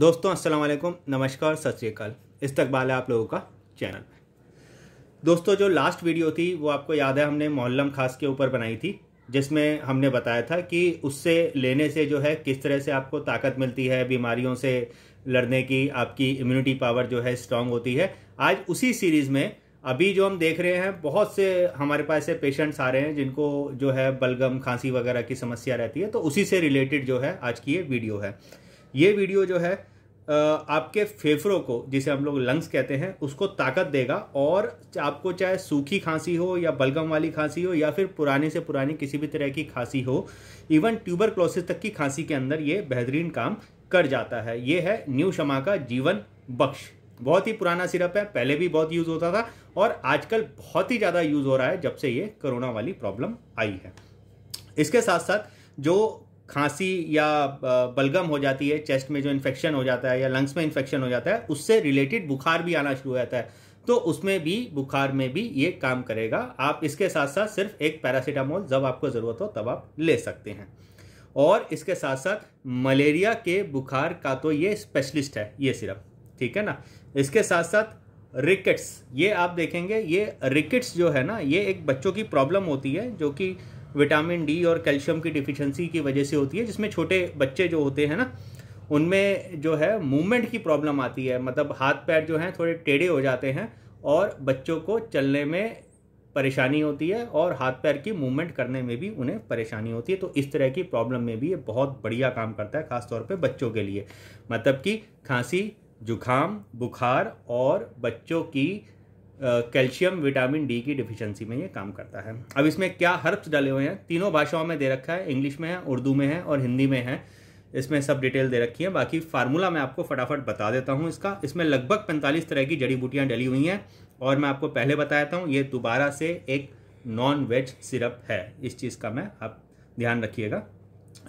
दोस्तों अस्सलाम वालेकुम नमस्कार सत श्रीकाल इस्तकबाल है आप लोगों का चैनल में दोस्तों जो लास्ट वीडियो थी वो आपको याद है हमने मोहल्लम खास के ऊपर बनाई थी जिसमें हमने बताया था कि उससे लेने से जो है किस तरह से आपको ताकत मिलती है बीमारियों से लड़ने की आपकी इम्यूनिटी पावर जो है स्ट्रांग होती है आज उसी सीरीज़ में अभी जो हम देख रहे हैं बहुत से हमारे पास से पेशेंट्स आ रहे हैं जिनको जो है बलगम खांसी वगैरह की समस्या रहती है तो उसी से रिलेटेड जो है आज की ये वीडियो है ये वीडियो जो है आपके फेफड़ों को जिसे हम लोग लंग्स कहते हैं उसको ताकत देगा और आपको चाहे सूखी खांसी हो या बलगम वाली खांसी हो या फिर पुराने से पुरानी किसी भी तरह की खांसी हो इवन ट्यूबर क्लोसिस तक की खांसी के अंदर ये बेहतरीन काम कर जाता है ये है न्यू क्षमा का जीवन बख्श बहुत ही पुराना सिरप है पहले भी बहुत यूज़ होता था और आजकल बहुत ही ज़्यादा यूज़ हो रहा है जब से ये कोरोना वाली प्रॉब्लम आई है इसके साथ साथ जो खांसी या बलगम हो जाती है चेस्ट में जो इन्फेक्शन हो जाता है या लंग्स में इन्फेक्शन हो जाता है उससे रिलेटेड बुखार भी आना शुरू हो जाता है तो उसमें भी बुखार में भी ये काम करेगा आप इसके साथ साथ सिर्फ एक पैरासीटामोल जब आपको ज़रूरत हो तब आप ले सकते हैं और इसके साथ साथ मलेरिया के बुखार का तो ये स्पेशलिस्ट है ये सिरप ठीक है ना इसके साथ साथ रिकेट्स ये आप देखेंगे ये रिकेट्स जो है ना ये एक बच्चों की प्रॉब्लम होती है जो कि विटामिन डी और कैल्शियम की डिफिशेंसी की वजह से होती है जिसमें छोटे बच्चे जो होते हैं ना उनमें जो है मूवमेंट की प्रॉब्लम आती है मतलब हाथ पैर जो हैं थोड़े टेढ़े हो जाते हैं और बच्चों को चलने में परेशानी होती है और हाथ पैर की मूवमेंट करने में भी उन्हें परेशानी होती है तो इस तरह की प्रॉब्लम में भी ये बहुत बढ़िया काम करता है ख़ासतौर पर बच्चों के लिए मतलब कि खांसी जुखाम बुखार और बच्चों की कैल्शियम विटामिन डी की डिफिशियंसी में ये काम करता है अब इसमें क्या हर्ब्स डाले हुए हैं तीनों भाषाओं में दे रखा है इंग्लिश में है उर्दू में है और हिंदी में है इसमें सब डिटेल दे रखी है बाकी फार्मूला मैं आपको फटाफट बता देता हूँ इसका इसमें लगभग पैंतालीस तरह की जड़ी बूटियाँ डली हुई हैं और मैं आपको पहले बताया हूँ ये दोबारा से एक नॉन वेज सिरप है इस चीज़ का मैं आप ध्यान रखिएगा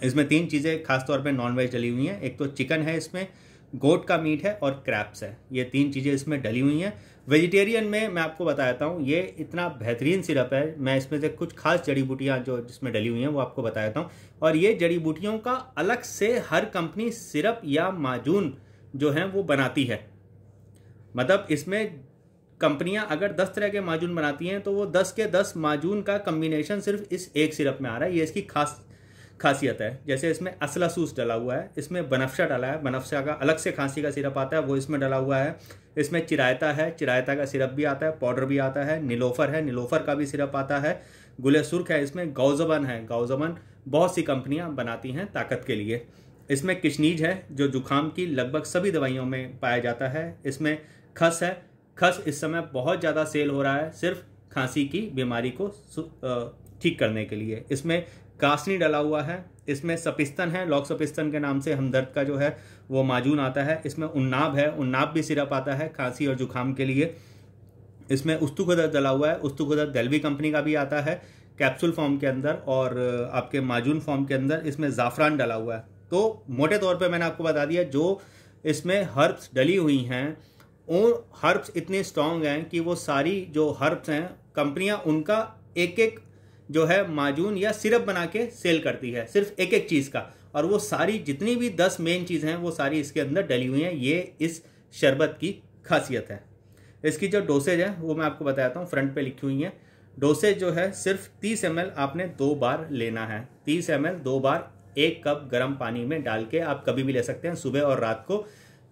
इसमें तीन चीज़ें खासतौर पर नॉन वेज डली हुई हैं एक तो चिकन है इसमें गोट का मीट है और क्रैप्स है ये तीन चीज़ें इसमें डली हुई हैं वेजिटेरियन में मैं आपको बताता हूँ ये इतना बेहतरीन सिरप है मैं इसमें से कुछ खास जड़ी बूटियाँ जो जिसमें डली हुई हैं वो आपको बताता हूँ और ये जड़ी बूटियों का अलग से हर कंपनी सिरप या माजून जो है वो बनाती है मतलब इसमें कंपनियां अगर दस तरह के माजून बनाती हैं तो वो दस के दस माजून का कम्बिनेशन सिर्फ इस एक सिरप में आ रहा है ये इसकी खास खासियत है जैसे इसमें असला सूस डला हुआ है इसमें बनफ्शा डाला है बनफ्शा का अलग से खांसी का सिरप आता है वो इसमें डला हुआ है इसमें चिरायता है चिरायता का सिरप भी आता है पाउडर भी आता है नीलोफर है नीलोफर का भी सिरप आता है गुले सुर्ख है इसमें गाउजबन है गौजबन बहुत सी कंपनियाँ बनाती हैं ताकत के लिए इसमें किशनीज है जो जुखाम की लगभग सभी दवाइयों में पाया जाता है इसमें खस है खस इस समय बहुत ज़्यादा सेल हो रहा है सिर्फ खांसी की बीमारी को ठीक करने के लिए इसमें कासनी डला हुआ है इसमें सपिस्तन है लॉक सपिस्तन के नाम से हमदर्द का जो है वो माजून आता है इसमें उन्नाब है उन्नाब भी सिरप आता है खांसी और जुकाम के लिए इसमें उस्तुखदर डला हुआ है उस्तुखदर डेल्वी कंपनी का भी आता है कैप्सूल फॉर्म के अंदर और आपके माजून फॉर्म के अंदर इसमें ज़ाफ़रान डला हुआ है तो मोटे तौर पर मैंने आपको बता दिया जो इसमें हर्ब्स डली हुई हैं और हर्ब्स इतने स्ट्रांग हैं कि वो सारी जो हर्ब्स हैं कंपनियाँ उनका एक एक जो है माजून या सिरप बना के सेल करती है सिर्फ एक एक चीज़ का और वो सारी जितनी भी दस मेन चीज़ें हैं वो सारी इसके अंदर डली हुई हैं ये इस शरबत की खासियत है इसकी जो डोसेज है वो मैं आपको बताता हूँ फ्रंट पे लिखी हुई है डोसेज जो है सिर्फ तीस एम आपने दो बार लेना है तीस एम दो बार एक कप गर्म पानी में डाल के आप कभी भी ले सकते हैं सुबह और रात को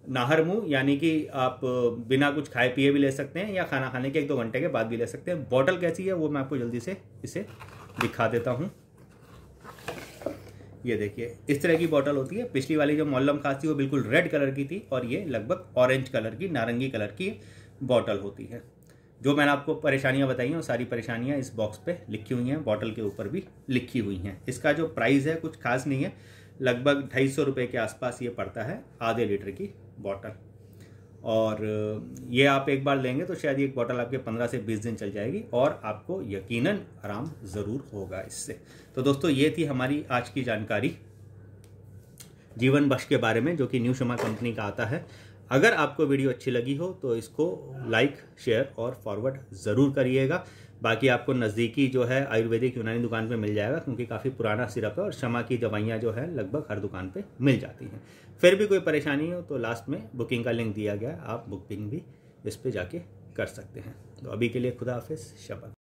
नाहर मुँह यानी कि आप बिना कुछ खाए पिए भी ले सकते हैं या खाना खाने के एक दो घंटे के बाद भी ले सकते हैं बॉटल कैसी है वो मैं आपको जल्दी से इसे दिखा देता हूँ ये देखिए इस तरह की बॉटल होती है पिछली वाली जो मोलम खास थी वो बिल्कुल रेड कलर की थी और ये लगभग ऑरेंज कलर की नारंगी कलर की बॉटल होती है जो मैंने आपको परेशानियाँ बताई हैं वो सारी परेशानियाँ इस बॉक्स पे लिखी हुई हैं बॉटल के ऊपर भी लिखी हुई हैं इसका जो प्राइस है कुछ खास नहीं है लगभग ढाई सौ रुपये के आसपास ये पड़ता है आधे लीटर की बॉटल और ये आप एक बार लेंगे तो शायद एक बॉटल आपके पंद्रह से बीस दिन चल जाएगी और आपको यकीनन आराम ज़रूर होगा इससे तो दोस्तों ये थी हमारी आज की जानकारी जीवन बख्श के बारे में जो कि न्यू शमा कंपनी का आता है अगर आपको वीडियो अच्छी लगी हो तो इसको लाइक शेयर और फॉरवर्ड ज़रूर करिएगा बाकी आपको नज़दीकी जो है आयुर्वेदिक यूनानी दुकान पे मिल जाएगा क्योंकि काफ़ी पुराना सिरप है और क्षमा की दवाइयाँ जो है लगभग हर दुकान पे मिल जाती हैं फिर भी कोई परेशानी हो तो लास्ट में बुकिंग का लिंक दिया गया आप बुकिंग भी इस पर जाके कर सकते हैं तो अभी के लिए खुदा हाफिज़ शबक